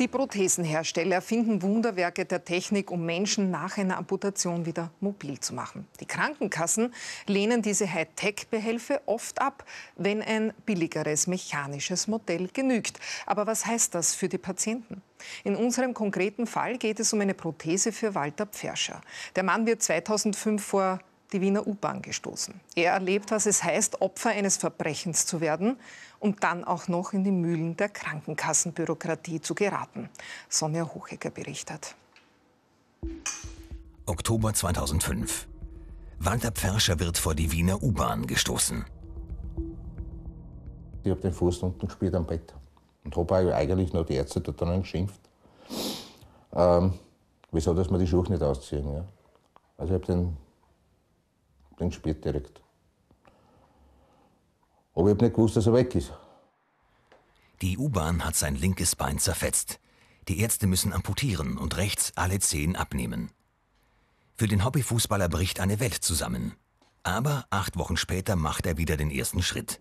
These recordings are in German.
Die Prothesenhersteller finden Wunderwerke der Technik, um Menschen nach einer Amputation wieder mobil zu machen. Die Krankenkassen lehnen diese Hightech-Behelfe oft ab, wenn ein billigeres mechanisches Modell genügt. Aber was heißt das für die Patienten? In unserem konkreten Fall geht es um eine Prothese für Walter Pferscher. Der Mann wird 2005 vor die Wiener U-Bahn gestoßen. Er erlebt, was es heißt, Opfer eines Verbrechens zu werden und dann auch noch in die Mühlen der Krankenkassenbürokratie zu geraten. Sonja Hochecker berichtet. Oktober 2005. Walter Pferscher wird vor die Wiener U-Bahn gestoßen. Ich habe den Fuß unten gespielt am Bett und habe eigentlich noch die Ärzte dort drinnen geschimpft. Ähm, wieso, dass man die Schuhe nicht ausziehen? Ja? Also ich habe den den Spät direkt. Aber ich habe nicht gewusst, dass er weg ist. Die U-Bahn hat sein linkes Bein zerfetzt. Die Ärzte müssen amputieren und rechts alle Zehen abnehmen. Für den Hobbyfußballer bricht eine Welt zusammen. Aber acht Wochen später macht er wieder den ersten Schritt.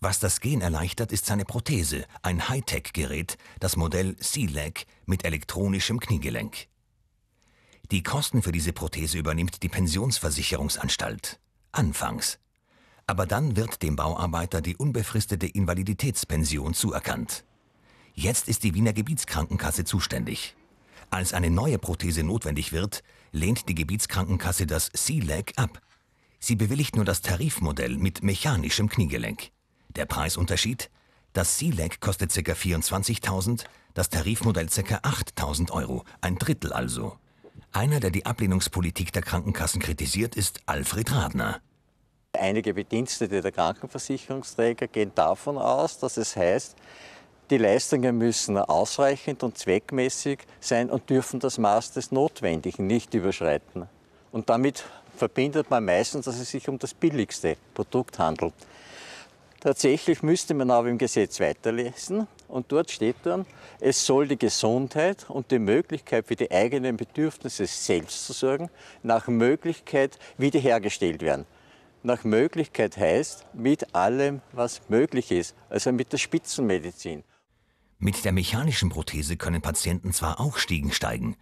Was das Gehen erleichtert, ist seine Prothese, ein Hightech-Gerät, das Modell C-Leg mit elektronischem Kniegelenk. Die Kosten für diese Prothese übernimmt die Pensionsversicherungsanstalt. Anfangs. Aber dann wird dem Bauarbeiter die unbefristete Invaliditätspension zuerkannt. Jetzt ist die Wiener Gebietskrankenkasse zuständig. Als eine neue Prothese notwendig wird, lehnt die Gebietskrankenkasse das C-Leg ab. Sie bewilligt nur das Tarifmodell mit mechanischem Kniegelenk. Der Preisunterschied? Das C-Leg kostet ca. 24.000, das Tarifmodell ca. 8.000 Euro, ein Drittel also. Einer, der die Ablehnungspolitik der Krankenkassen kritisiert, ist Alfred Radner. Einige Bedienstete der Krankenversicherungsträger gehen davon aus, dass es heißt, die Leistungen müssen ausreichend und zweckmäßig sein und dürfen das Maß des Notwendigen nicht überschreiten. Und damit verbindet man meistens, dass es sich um das billigste Produkt handelt. Tatsächlich müsste man aber im Gesetz weiterlesen und dort steht dann, es soll die Gesundheit und die Möglichkeit für die eigenen Bedürfnisse selbst zu sorgen, nach Möglichkeit wiederhergestellt werden. Nach Möglichkeit heißt mit allem, was möglich ist, also mit der Spitzenmedizin. Mit der mechanischen Prothese können Patienten zwar auch Stiegen steigen,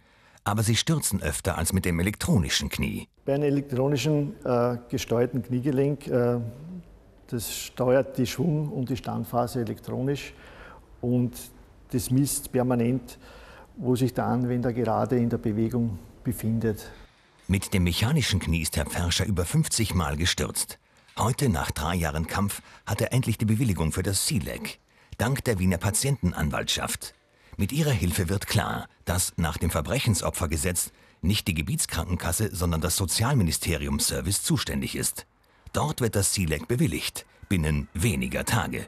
aber sie stürzen öfter als mit dem elektronischen Knie. Bei einem elektronischen äh, gesteuerten Kniegelenk äh das steuert die Schwung- und die Standphase elektronisch und das misst permanent, wo sich der Anwender gerade in der Bewegung befindet. Mit dem mechanischen Knie ist Herr Ferscher über 50 Mal gestürzt. Heute, nach drei Jahren Kampf, hat er endlich die Bewilligung für das c SILEC. Dank der Wiener Patientenanwaltschaft. Mit ihrer Hilfe wird klar, dass nach dem Verbrechensopfergesetz nicht die Gebietskrankenkasse, sondern das Sozialministerium Service zuständig ist. Dort wird das Zielek bewilligt, binnen weniger Tage.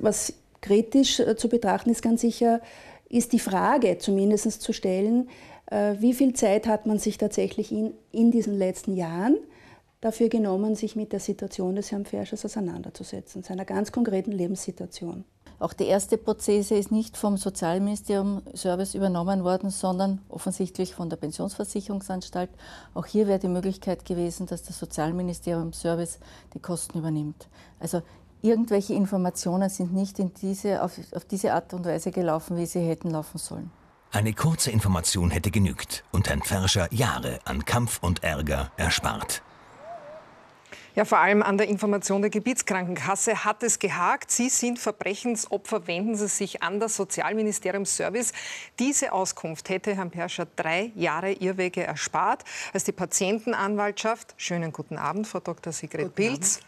Was kritisch äh, zu betrachten ist ganz sicher, ist die Frage zumindest zu stellen, äh, wie viel Zeit hat man sich tatsächlich in, in diesen letzten Jahren dafür genommen, sich mit der Situation des Herrn Ferschers auseinanderzusetzen, seiner ganz konkreten Lebenssituation. Auch die erste Prozesse ist nicht vom Sozialministerium Service übernommen worden, sondern offensichtlich von der Pensionsversicherungsanstalt. Auch hier wäre die Möglichkeit gewesen, dass das Sozialministerium Service die Kosten übernimmt. Also irgendwelche Informationen sind nicht in diese, auf, auf diese Art und Weise gelaufen, wie sie hätten laufen sollen. Eine kurze Information hätte genügt und Herrn Ferscher Jahre an Kampf und Ärger erspart. Ja, vor allem an der Information der Gebietskrankenkasse hat es gehakt. Sie sind Verbrechensopfer, wenden Sie sich an das Sozialministerium Service. Diese Auskunft hätte Herrn Perscher drei Jahre Irrwege erspart, als die Patientenanwaltschaft, schönen guten Abend, Frau Dr. Sigrid Pilz,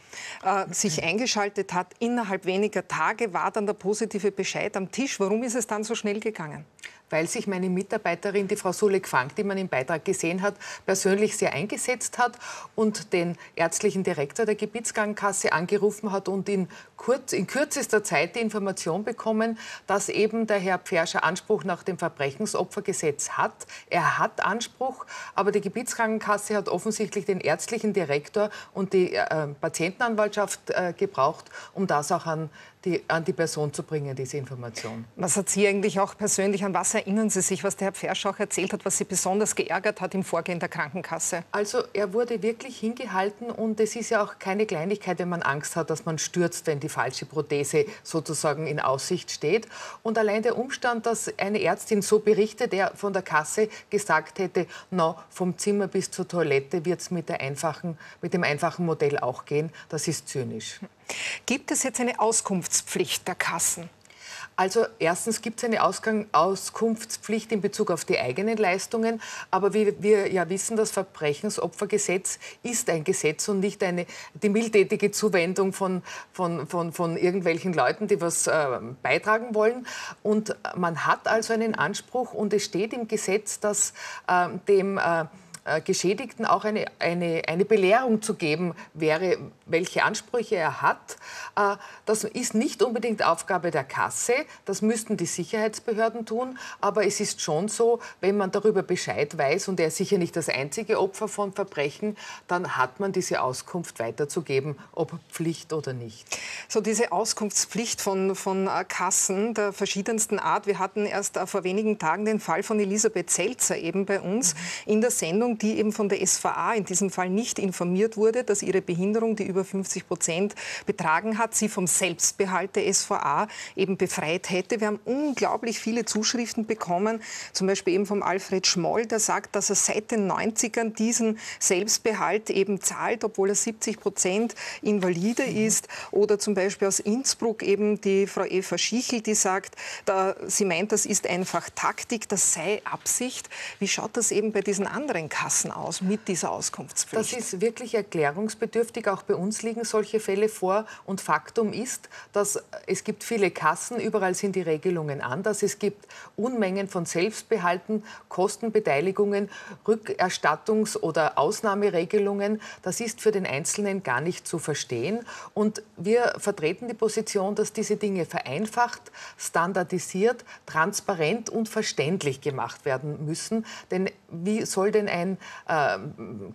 äh, sich eingeschaltet hat. Innerhalb weniger Tage war dann der positive Bescheid am Tisch. Warum ist es dann so schnell gegangen? weil sich meine Mitarbeiterin, die Frau Sulek-Frank, die man im Beitrag gesehen hat, persönlich sehr eingesetzt hat und den ärztlichen Direktor der Gebietskrankenkasse angerufen hat und in, kurz, in kürzester Zeit die Information bekommen, dass eben der Herr Pferscher Anspruch nach dem Verbrechensopfergesetz hat. Er hat Anspruch, aber die Gebietskrankenkasse hat offensichtlich den ärztlichen Direktor und die äh, Patientenanwaltschaft äh, gebraucht, um das auch an die, an die Person zu bringen, diese Information. Was hat Sie eigentlich auch persönlich an Wasser erinnern Sie sich, was der Herr Pferschauch erzählt hat, was Sie besonders geärgert hat im Vorgehen der Krankenkasse? Also er wurde wirklich hingehalten und es ist ja auch keine Kleinigkeit, wenn man Angst hat, dass man stürzt, wenn die falsche Prothese sozusagen in Aussicht steht. Und allein der Umstand, dass eine Ärztin so berichtet, der von der Kasse gesagt hätte, na, no, vom Zimmer bis zur Toilette wird es mit, mit dem einfachen Modell auch gehen, das ist zynisch. Gibt es jetzt eine Auskunftspflicht der Kassen? Also erstens gibt es eine Ausgang Auskunftspflicht in Bezug auf die eigenen Leistungen, aber wie wir ja wissen, das Verbrechensopfergesetz ist ein Gesetz und nicht eine, die mildtätige Zuwendung von, von, von, von irgendwelchen Leuten, die was äh, beitragen wollen. Und man hat also einen Anspruch und es steht im Gesetz, dass äh, dem äh, äh, Geschädigten auch eine, eine, eine Belehrung zu geben wäre, welche Ansprüche er hat. Äh, das ist nicht unbedingt Aufgabe der Kasse, das müssten die Sicherheitsbehörden tun, aber es ist schon so, wenn man darüber Bescheid weiß und er ist sicher nicht das einzige Opfer von Verbrechen, dann hat man diese Auskunft weiterzugeben, ob Pflicht oder nicht. So diese Auskunftspflicht von, von äh, Kassen der verschiedensten Art. Wir hatten erst vor wenigen Tagen den Fall von Elisabeth Selzer eben bei uns mhm. in der Sendung Behinderung, die eben von der SVA in diesem Fall nicht informiert wurde, dass ihre Behinderung, die über 50 Prozent betragen hat, sie vom Selbstbehalt der SVA eben befreit hätte. Wir haben unglaublich viele Zuschriften bekommen, zum Beispiel eben vom Alfred Schmoll, der sagt, dass er seit den 90ern diesen Selbstbehalt eben zahlt, obwohl er 70 Prozent invalide mhm. ist. Oder zum Beispiel aus Innsbruck eben die Frau Eva Schichel, die sagt, da, sie meint, das ist einfach Taktik, das sei Absicht. Wie schaut das eben bei diesen anderen Karten? Kassen aus mit dieser Auskunftspflicht. Das ist wirklich erklärungsbedürftig. Auch bei uns liegen solche Fälle vor. Und Faktum ist, dass es gibt viele Kassen, überall sind die Regelungen anders. Es gibt Unmengen von Selbstbehalten, Kostenbeteiligungen, Rückerstattungs- oder Ausnahmeregelungen. Das ist für den Einzelnen gar nicht zu verstehen. Und wir vertreten die Position, dass diese Dinge vereinfacht, standardisiert, transparent und verständlich gemacht werden müssen. Denn wie soll denn ein äh,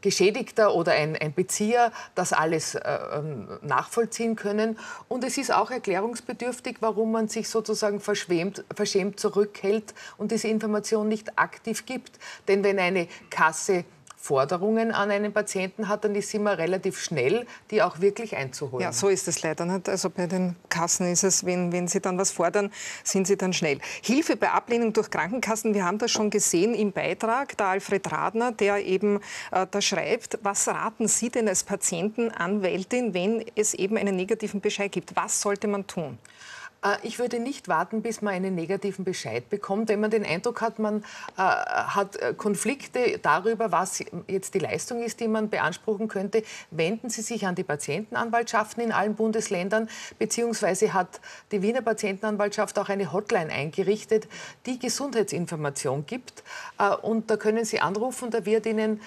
Geschädigter oder ein, ein, Bezieher das alles äh, ähm, nachvollziehen können? Und es ist auch erklärungsbedürftig, warum man sich sozusagen verschämt, verschämt zurückhält und diese Information nicht aktiv gibt. Denn wenn eine Kasse Forderungen an einen Patienten hat, dann ist immer relativ schnell, die auch wirklich einzuholen. Ja, so ist es leider nicht. Also bei den Kassen ist es, wenn, wenn sie dann was fordern, sind sie dann schnell. Hilfe bei Ablehnung durch Krankenkassen, wir haben das schon gesehen im Beitrag, der Alfred Radner, der eben äh, da schreibt, was raten Sie denn als Patientenanwältin, wenn es eben einen negativen Bescheid gibt? Was sollte man tun? Äh, ich würde nicht warten, bis man einen negativen Bescheid bekommt, wenn man den Eindruck hat, man äh, hat äh, Konflikte darüber, was jetzt die Leistung ist, die man beanspruchen könnte. Wenden Sie sich an die Patientenanwaltschaften in allen Bundesländern, beziehungsweise hat die Wiener Patientenanwaltschaft auch eine Hotline eingerichtet, die Gesundheitsinformation gibt. und da können Sie anrufen, da wird Ihnen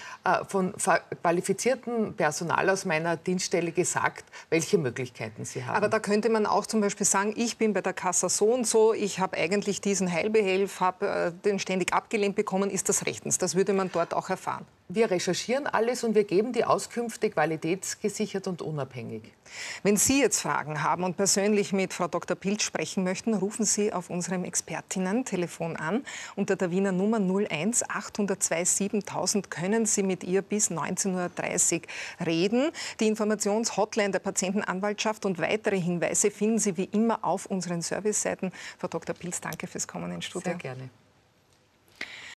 von qualifiziertem Personal aus meiner Dienststelle gesagt, welche Möglichkeiten Sie haben. Aber da könnte man auch zum Beispiel sagen, ich bin bin bei der Kassa so und so, ich habe eigentlich diesen Heilbehelf, habe äh, den ständig abgelehnt bekommen, ist das rechtens? Das würde man dort auch erfahren. Wir recherchieren alles und wir geben die Auskünfte qualitätsgesichert und unabhängig. Wenn Sie jetzt Fragen haben und persönlich mit Frau Dr. Pilz sprechen möchten, rufen Sie auf unserem Expertinnen-Telefon an. Unter der Wiener Nummer 01 802 7000 können Sie mit ihr bis 19.30 Uhr reden. Die Informationshotline der Patientenanwaltschaft und weitere Hinweise finden Sie wie immer auf unseren Serviceseiten. Frau Dr. Pilz, danke fürs Kommen ins Studio. Sehr gerne.